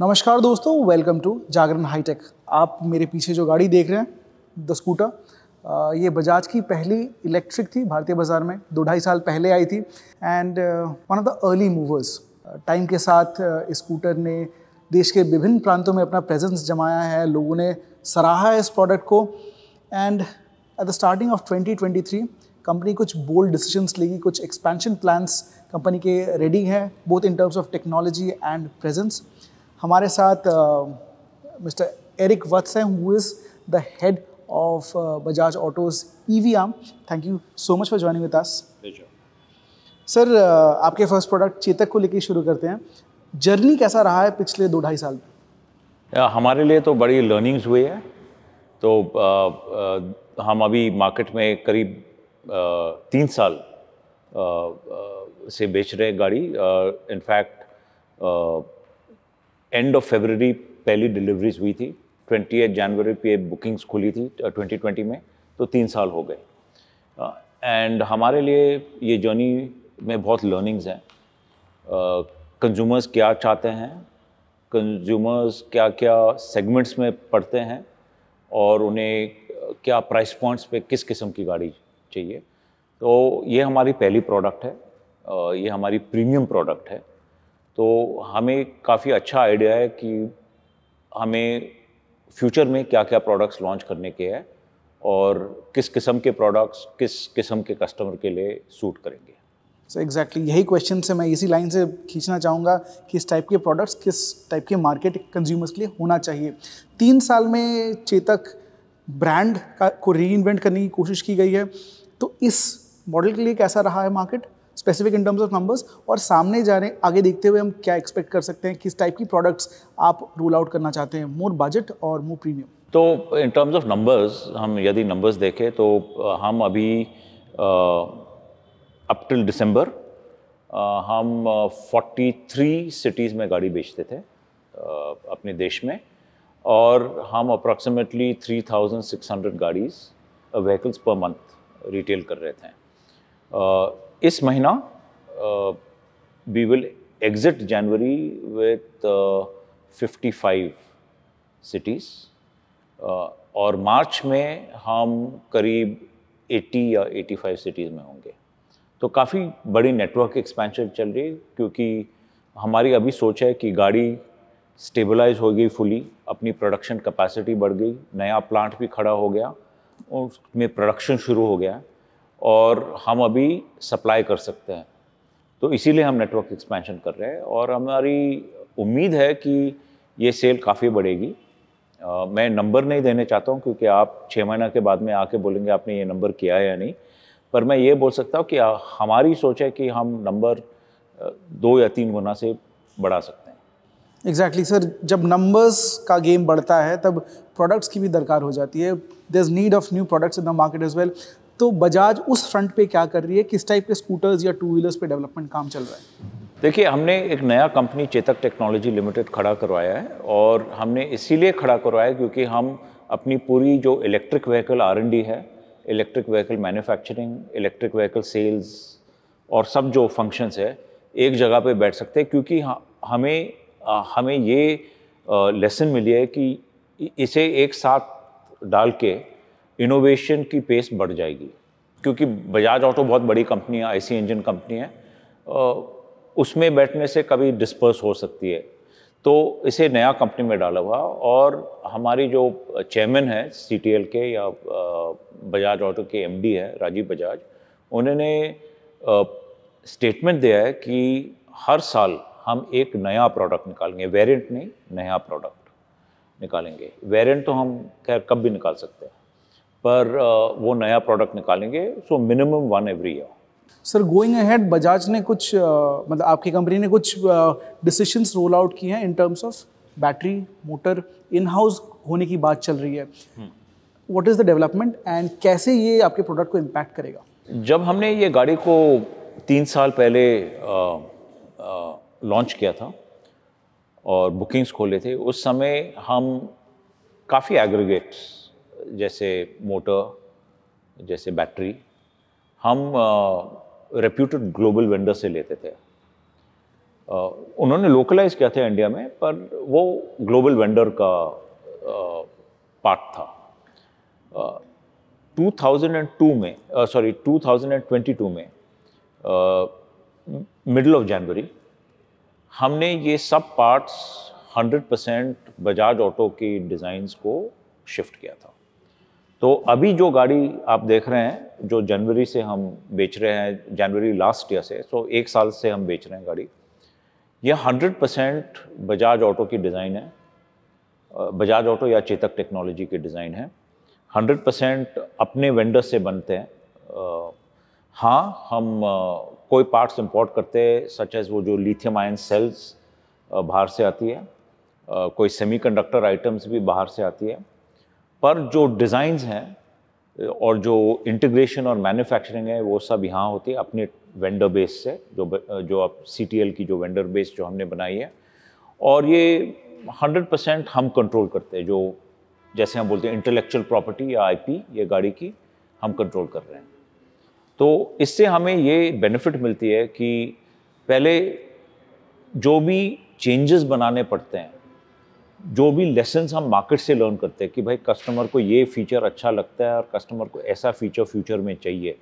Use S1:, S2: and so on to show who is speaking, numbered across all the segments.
S1: नमस्कार दोस्तों welcome to Jagran hi tech आप मेरे पीछे जो गाड़ी देख रहे हैं द स्कूटर ये बजाज की पहली इलेक्ट्रिक थी भारतीय बाज़ार में दो ढाई साल पहले आई थी and one of the early movers time के साथ स्कूटर ने देश के विभिन्न प्रांतों में अपना प्रेजेंस जमाया है लोगों ने सराहा है इस प्रोडक्ट को and at the starting of 2023 company कुछ बोल्ड डिसीजंस लेगी कुछ एक्सपेंशन प्लान्स कंपनी के रेडी हैं both in terms of technology and presence हमारे साथ मिस्टर एरिक वत्स हैं who is the head of Bajaj Autos E V um thank you so much for joining with us sir आपके first product Chetak को लेकर शुरू करते हैं जर्नी कैसा रहा है पिछले दो ढाई साल
S2: में हमारे लिए तो बड़ी लर्निंग्स हुई है तो आ, आ, हम अभी मार्केट में करीब तीन साल आ, आ, से बेच रहे गाड़ी इनफैक्ट एंड ऑफ फेबररी पहली डिलीवरीज हुई थी ट्वेंटी जनवरी पे बुकिंग्स खुली थी ट्वेंटी ट्वेंटी में तो तीन साल हो गए एंड uh, हमारे लिए ये जर्नी में बहुत लर्निंग्स हैं कंज्यूमर्स uh, क्या चाहते हैं कंज्यूमर्स क्या क्या सेगमेंट्स में पढ़ते हैं और उन्हें क्या प्राइस पॉइंट्स पे किस किस्म की गाड़ी चाहिए तो ये हमारी पहली प्रोडक्ट है ये हमारी प्रीमियम प्रोडक्ट है तो हमें काफ़ी अच्छा आइडिया है कि हमें फ्यूचर में क्या क्या प्रोडक्ट्स लॉन्च करने के हैं और किस किस्म के प्रोडक्ट्स किस किस्म के कस्टमर के लिए सूट करेंगे
S1: सो एग्जैक्टली यही क्वेश्चन से मैं इसी लाइन से खींचना चाहूँगा कि इस टाइप के प्रोडक्ट्स किस टाइप के मार्केट कंज्यूमर्स के लिए होना चाहिए तीन साल में चेतक ब्रांड का को री करने की कोशिश की गई है तो इस मॉडल के लिए कैसा रहा है market specific in terms of numbers और सामने जा रहे आगे देखते हुए हम क्या एक्सपेक्ट कर सकते हैं किस टाइप की प्रोडक्ट्स आप रूल आउट करना चाहते हैं मोर बजट और मोर प्रीमियम
S2: तो इन टर्म्स ऑफ नंबर्स हम यदि नंबर्स देखें तो हम अभी अप टिल दिसंबर हम 43 सिटीज़ में गाड़ी बेचते थे अपने देश में और हम अप्रॉक्सीमेटली 3,600 गाड़ीज़ व्हीकल्स पर मंथ रिटेल कर रहे थे इस महीना we will exit January with 55 cities और मार्च में हम करीब 80 या 85 सिटीज़ में होंगे तो काफ़ी बड़ी नेटवर्क एक्सपेंशन चल रही है क्योंकि हमारी अभी सोच है कि गाड़ी स्टेबलाइज हो गई फुली अपनी प्रोडक्शन कैपेसिटी बढ़ गई नया प्लांट भी खड़ा हो गया और उसमें प्रोडक्शन शुरू हो गया और हम अभी सप्लाई कर सकते हैं तो इसीलिए हम नेटवर्क एक्सपेंशन कर रहे हैं और हमारी उम्मीद है कि ये सेल काफ़ी बढ़ेगी आ, मैं नंबर नहीं देने चाहता हूँ क्योंकि आप छः महीना के बाद में आके बोलेंगे आपने ये नंबर किया है या नहीं पर मैं ये बोल सकता हूँ कि हमारी सोच है कि हम नंबर दो या तीन गुना से बढ़ा सकते हैं
S1: एग्जैक्टली exactly, सर जब नंबर्स का गेम बढ़ता है तब प्रोडक्ट्स की भी दरकार हो जाती है there is need of new products in the market is well तो बजाज उस फ्रंट पे क्या कर रही है किस टाइप के स्कूटर्स या टू व्हीलर्स पे डेवलपमेंट काम चल रहा है
S2: देखिए हमने एक नया कंपनी चेतक टेक्नोलॉजी लिमिटेड खड़ा करवाया है और हमने इसीलिए खड़ा करवाया क्योंकि हम अपनी पूरी जो इलेक्ट्रिक व्हीकल आर है electric vehicle manufacturing electric vehicle sales और सब जो फंक्शंस है एक जगह पे बैठ सकते हैं क्योंकि हमें हमें ये लेसन मिली है कि इसे एक साथ डाल के इनोवेशन की पेस बढ़ जाएगी क्योंकि बजाज ऑटो बहुत बड़ी कंपनी है आईसी इंजन कंपनी है उसमें बैठने से कभी डिस्पर्स हो सकती है तो इसे नया कंपनी में डाला हुआ और हमारी जो चेयरमैन है सी के या बजाज ऑटो के एम है राजीव बजाज उन्होंने स्टेटमेंट दिया है कि हर साल हम एक नया प्रोडक्ट निकालेंगे वेरिएंट नहीं नया प्रोडक्ट निकालेंगे वेरिएंट तो हम खैर कब भी निकाल सकते हैं पर वो नया प्रोडक्ट निकालेंगे so minimum one every year
S1: sir going ahead Bajaj ने कुछ मतलब आपकी कंपनी ने कुछ डिसीशंस रोल आउट किए हैं in terms of battery motor in house होने की बात चल रही है what is the development and कैसे ये आपके प्रोडक्ट को इम्पैक्ट करेगा
S2: जब हमने ये गाड़ी को तीन साल पहले लॉन्च किया था और बुकिंग्स खोले थे उस समय हम काफ़ी एग्रीगेट्स जैसे मोटर जैसे बैटरी हम रेप्यूटेड ग्लोबल वेंडर से लेते थे उन्होंने लोकलाइज किया था इंडिया में पर वो ग्लोबल वेंडर का पार्ट था 2002 में सॉरी 2022 में मिडल ऑफ जनवरी हमने ये सब पार्ट्स 100 परसेंट बजाज ऑटो की डिज़ाइंस को शिफ्ट किया था तो अभी जो गाड़ी आप देख रहे हैं जो जनवरी से हम बेच रहे हैं जनवरी लास्ट ईयर से तो एक साल से हम बेच रहे हैं गाड़ी यह 100 परसेंट बजाज ऑटो की डिज़ाइन है बजाज ऑटो या चेतक टेक्नोलॉजी की डिज़ाइन है 100 परसेंट अपने वेंडर से बनते हैं हाँ हम कोई पार्ट्स इंपोर्ट करते हैं सच एज़ वो जो लिथियम आयन सेल्स बाहर से आती है कोई सेमीकंडक्टर आइटम्स भी बाहर से आती है पर जो डिज़ाइंस हैं और जो इंटीग्रेशन और मैन्युफैक्चरिंग है वो सब यहाँ होती है अपने वेंडर बेस से जो जो अब सी की जो वेंडर बेस जो हमने बनाई है और ये 100 परसेंट हम कंट्रोल करते हैं जो जैसे हम बोलते हैं इंटेलेक्चुअल प्रॉपर्टी या आईपी ये गाड़ी की हम कंट्रोल कर रहे हैं तो इससे हमें ये बेनिफिट मिलती है कि पहले जो भी चेंजेस बनाने पड़ते हैं जो भी लेसन हम मार्केट से लर्न करते हैं कि भाई कस्टमर को ये फीचर अच्छा लगता है और कस्टमर को ऐसा फीचर फ्यूचर में चाहिए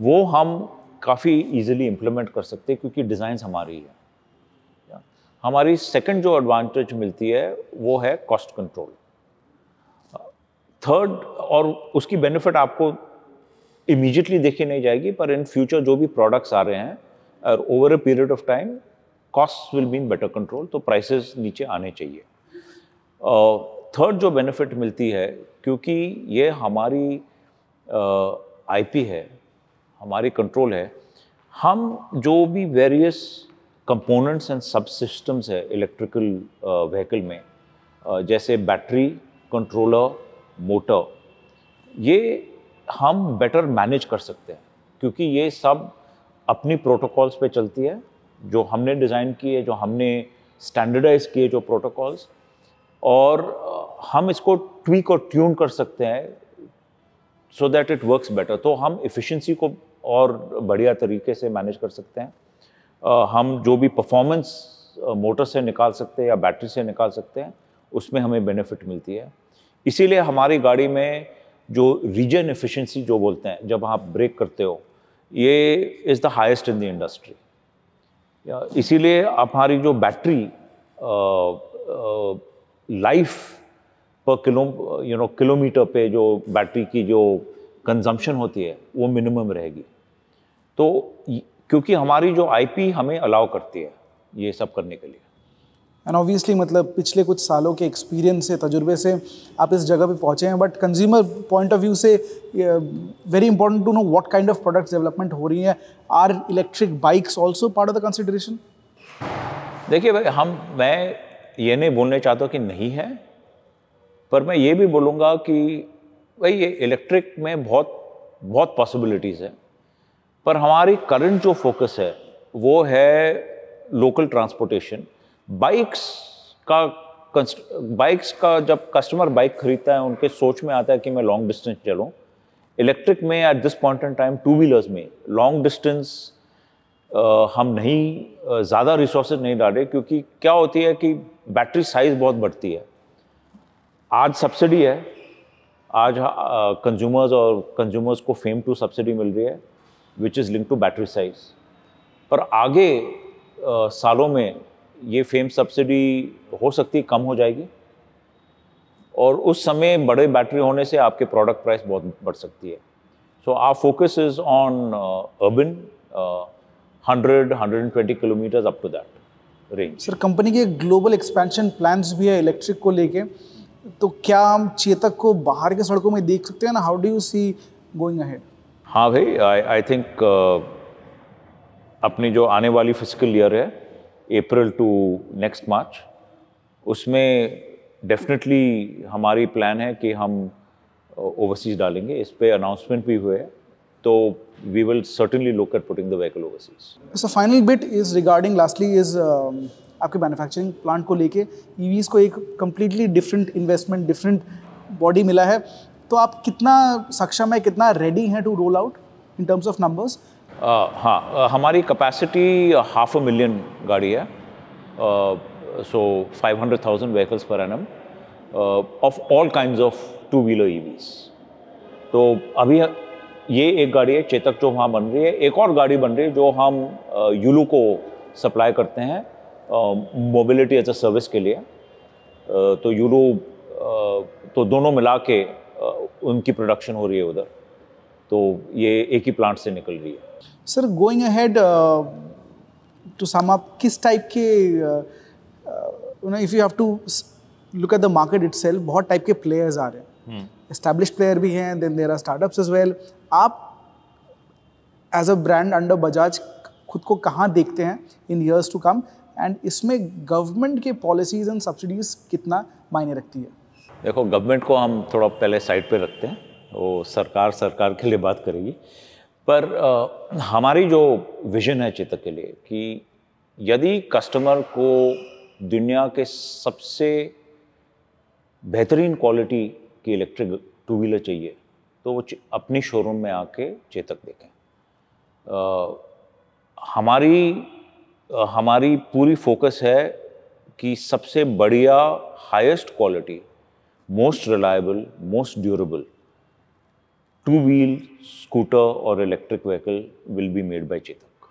S2: वो हम काफ़ी इजीली इम्प्लीमेंट कर सकते हैं क्योंकि डिज़ाइंस हमारी है हमारी सेकंड जो एडवांटेज मिलती है वो है कॉस्ट कंट्रोल थर्ड और उसकी बेनिफिट आपको इमीजिएटली देखी नहीं जाएगी पर इन फ्यूचर जो भी प्रोडक्ट्स आ रहे हैं और over a period of time cost will been better control तो प्राइसेस नीचे आने चाहिए थर्ड जो बेनिफिट मिलती है क्योंकि ये हमारी आईपी है हमारी कंट्रोल है हम जो भी various components and subsystems है इलेक्ट्रिकल व्हीकल में जैसे बैटरी कंट्रोलर मोटर ये हम बेटर मैनेज कर सकते हैं क्योंकि ये सब अपनी प्रोटोकॉल्स पे चलती है जो हमने डिज़ाइन किए जो हमने स्टैंडर्डाइज किए जो प्रोटोकॉल्स और हम इसको ट्वीक और ट्यून कर सकते हैं so that it works better तो हम इफ़िशेंसी को और बढ़िया तरीके से मैनेज कर सकते हैं uh, हम जो भी परफॉर्मेंस मोटर से निकाल सकते हैं या बैटरी से निकाल सकते हैं उसमें हमें बेनिफिट मिलती है इसीलिए हमारी गाड़ी में जो रीजन इफिशेंसी जो बोलते हैं जब आप ब्रेक करते हो ये is the highest in the industry इसीलिए हमारी जो battery life per kilo you know kilometre पे जो बैटरी की जो कंजम्पशन होती है वो मिनिमम रहेगी तो क्योंकि हमारी जो आईपी हमें अलाउ करती है ये सब करने के लिए
S1: एंड ऑब्वियसली मतलब पिछले कुछ सालों के एक्सपीरियंस से तजुर्बे से आप इस जगह पे पहुँचे हैं but consumer point of view से very important to know what kind of products development हो रही है are electric bikes also part of the consideration
S2: देखिए भाई हम मैं ये नहीं बोलना चाहता कि नहीं है पर मैं ये भी बोलूँगा कि भाई ये इलेक्ट्रिक में बहुत बहुत पॉसिबिलिटीज़ है पर हमारी करंट जो फोकस है वो है लोकल ट्रांसपोर्टेशन बाइक्स का बाइक्स का जब कस्टमर बाइक खरीदता है उनके सोच में आता है कि मैं लॉन्ग डिस्टेंस चलूँ इलेक्ट्रिक में at this point in time two wheelers में लॉन्ग डिस्टेंस हम नहीं ज़्यादा रिसोर्स नहीं डाले क्योंकि क्या होती है कि बैटरी साइज़ बहुत बढ़ती है आज सब्सिडी है आज कंज्यूमर्स और कंज्यूमर्स को फेम टू सब्सिडी मिल रही है which is link to battery size पर आगे आ, सालों में ये फेम सब्सिडी हो सकती है कम हो जाएगी और उस समय बड़े बैटरी होने से आपके प्रोडक्ट प्राइस बहुत बढ़ सकती है so our focus is on urban 100 120 kilometre up to that range
S1: sir company के ग्लोबल एक्सपेंशन प्लान्स भी है इलेक्ट्रिक को लेके तो क्या हम चेतक को बाहर के सड़कों में देख सकते हैं ना how do you see going ahead
S2: हाँ भाई आई थिंक uh, अपनी जो आने वाली फिजिकल ईयर है अप्रैल टू नेक्स्ट मार्च उसमें डेफिनेटली हमारी प्लान है कि हम ओवरसीज uh, डालेंगे इस पर अनाउंसमेंट भी हुए है So तो we will certainly look at putting the vehicle overseas.
S1: So final bit is regarding lastly is um, आपके मैन्युफैक्चरिंग प्लांट को लेके ईवीज e को एक completely different investment different body मिला है तो आप कितना सक्षम है कितना रेडी हैं to roll out in terms of numbers
S2: हाँ uh, हमारी कैपेसिटी हाफ अ मिलियन गाड़ी है so five hundred thousand vehicles पर एनम of all kind of two wheeler EVs तो अभी ये एक गाड़ी है चेतक जो वहाँ बन रही है एक और गाड़ी बन रही है जो हम यूलू को सप्लाई करते हैं मोबिलिटी एज ए सर्विस के लिए तो यूलू तो दोनों मिला के उनकी प्रोडक्शन हो रही है उधर तो ये एक ही प्लांट से निकल रही है
S1: sir going ahead to sum up किस टाइप के you know if you have to look at the market it बहुत टाइप के प्लेयर्स आ रहे हैं इस्टेब्लिश प्लेयर भी हैं then there are startups as well आप as a brand under Bajaj खुद को कहाँ देखते हैं in years to come and इसमें गवर्नमेंट के पॉलिसीज एंड सब्सिडीज कितना मायने रखती है
S2: देखो गवर्नमेंट को हम थोड़ा पहले साइड पे रखते हैं वो सरकार सरकार के लिए बात करेगी पर आ, हमारी जो विजन है चेतक के लिए कि यदि कस्टमर को दुनिया के सबसे बेहतरीन क्वालिटी कि इलेक्ट्रिक टू व्हीलर चाहिए तो वो अपने शोरूम में आके चेतक देखें आ, हमारी हमारी पूरी फोकस है कि सबसे बढ़िया highest quality most reliable most durable two wheel scooter और electric vehicle will be made by Chetak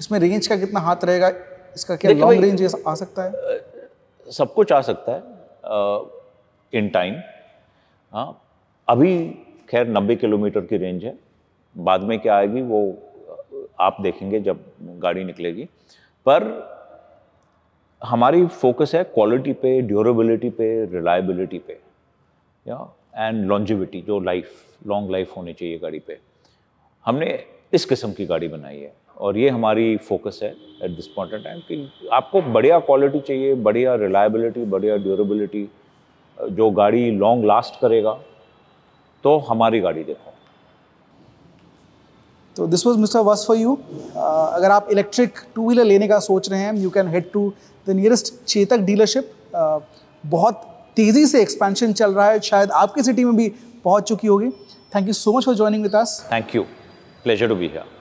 S1: इसमें रेंज का कितना हाथ रहेगा इसका क्या लॉन्ग रेंज आ सकता है
S2: सब कुछ आ सकता है इन टाइम हाँ अभी खैर 90 किलोमीटर की रेंज है बाद में क्या आएगी वो आप देखेंगे जब गाड़ी निकलेगी पर हमारी फोकस है क्वालिटी पे ड्यूरेबिलिटी पे रिलायबिलिटी पे या एंड लॉन्जिविटी जो लाइफ लॉन्ग लाइफ होनी चाहिए गाड़ी पे हमने इस किस्म की गाड़ी बनाई है और ये हमारी फोकस है एट दिस पॉइंट टाइम कि आपको बढ़िया क्वालिटी चाहिए बढ़िया रिलायबिलिटी बढ़िया ड्यूरेबिलिटी जो गाड़ी लॉन्ग लास्ट करेगा तो हमारी गाड़ी देखो
S1: तो दिस वॉज मिस्टर वर्स फॉर यू अगर आप इलेक्ट्रिक टू व्हीलर लेने का सोच रहे हैं you can head to the nearest Chetak dealership बहुत तेज़ी से एक्सपेंशन चल रहा है शायद आपकी सिटी में भी पहुंच चुकी होगी thank you so much for joining with us
S2: thank you pleasure to be here